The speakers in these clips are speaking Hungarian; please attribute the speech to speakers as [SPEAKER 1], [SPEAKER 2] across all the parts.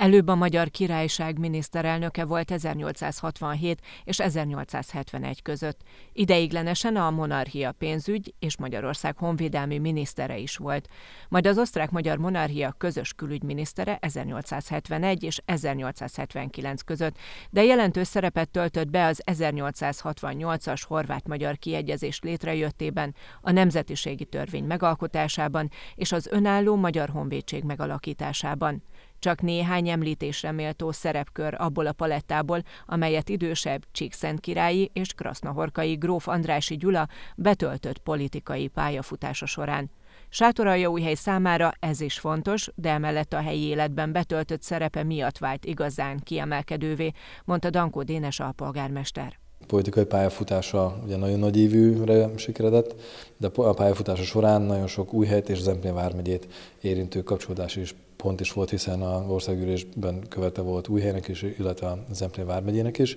[SPEAKER 1] Előbb a Magyar Királyság miniszterelnöke volt 1867 és 1871 között. Ideiglenesen a monarchia pénzügy és Magyarország honvédelmi minisztere is volt. Majd az osztrák-magyar monarchia közös külügyminisztere 1871 és 1879 között, de jelentős szerepet töltött be az 1868-as horvát-magyar kiegyezés létrejöttében, a nemzetiségi törvény megalkotásában és az önálló magyar honvédség megalakításában. Csak néhány említésre méltó szerepkör abból a palettából, amelyet idősebb Csíkszentkirályi és Krasznahorkai gróf Andrási Gyula betöltött politikai pályafutása során. Sátoraljaújhely számára ez is fontos, de emellett a helyi életben betöltött szerepe miatt vált igazán kiemelkedővé, mondta Dankó Dénes alpolgármester
[SPEAKER 2] politikai pályafutása ugye nagyon nagy évűre sikeredett, de a pályafutása során nagyon sok új helyt és Zemplén vármegyét érintő kapcsolódás is pont is volt, hiszen a országgyűlésben követve volt Újhelynek is, illetve a Zemplén vármegyének is.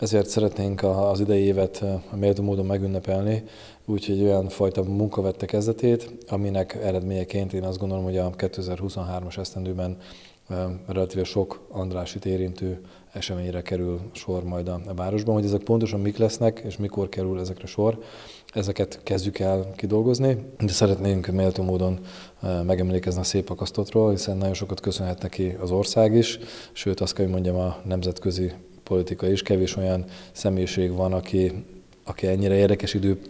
[SPEAKER 2] Ezért szeretnénk az idei évet méltó módon megünnepelni, úgyhogy olyan fajta munka vette kezdetét, aminek eredményeként én azt gondolom, hogy a 2023-as esztendőben relatíve sok Andrásit érintő eseményre kerül sor majd a városban, hogy ezek pontosan mik lesznek, és mikor kerül ezekre sor. Ezeket kezdjük el kidolgozni, de szeretnénk méltó módon megemlékezni a szép akasztotról, hiszen nagyon sokat köszönhet neki az ország is, sőt azt kell, hogy mondjam, a nemzetközi politika is. Kevés olyan személyiség van, aki, aki ennyire érdekes idő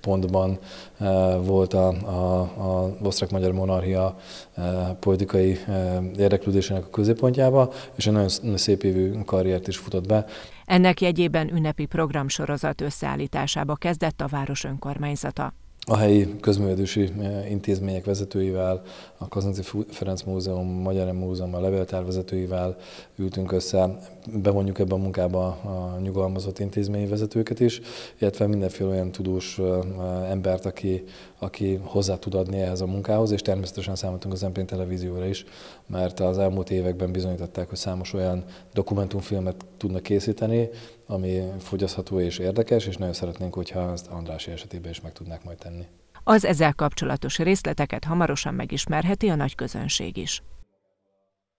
[SPEAKER 2] pontban eh, volt a, a, a osztrák-magyar monarchia eh, politikai eh, érdeklődésének a középpontjába, és egy nagyon szép évű karriert is futott be. Ennek
[SPEAKER 1] jegyében ünnepi programsorozat összeállításába kezdett a város önkormányzata
[SPEAKER 2] a helyi közművelési eh, intézmények vezetőivel, a Kazanci Ferenc Múzeum, Magyar Múzeum, a levéltár vezetőivel ültünk össze, bevonjuk ebbe a munkába a nyugalmazott intézményi vezetőket is, illetve mindenféle olyan tudós eh, eh, embert, aki, aki hozzá tud adni ehhez a munkához, és természetesen számítunk az MPN televízióra is, mert az elmúlt években bizonyították, hogy számos olyan dokumentumfilmet tudnak készíteni, ami fogyasztható és érdekes, és nagyon szeretnénk, hogyha ezt Andrási esetében is meg tudnák majd tenni.
[SPEAKER 1] Az ezzel kapcsolatos részleteket hamarosan megismerheti a nagy közönség is.